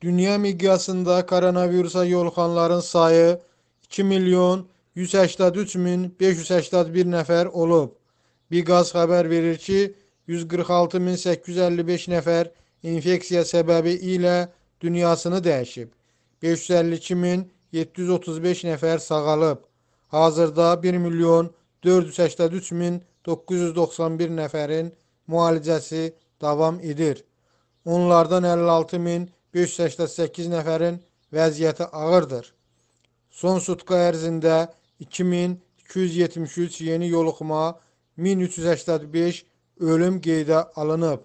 Dünya miqyasında koronavirusa yoluxanların sayı 2 milyon 183 min 581 nəfər olub. Biqaz xəbər verir ki, 146 min 855 nəfər infeksiya səbəbi ilə dünyasını dəyişib. 552 min 735 nəfər sağalıb. Hazırda 1 milyon 483 min 991 nəfərin müalicəsi davam edir. Onlardan 56 min 588 nəfərin vəziyyəti ağırdır. Son sutqa ərzində 2273 yeni yoluxma, 1385 ölüm qeydə alınıb.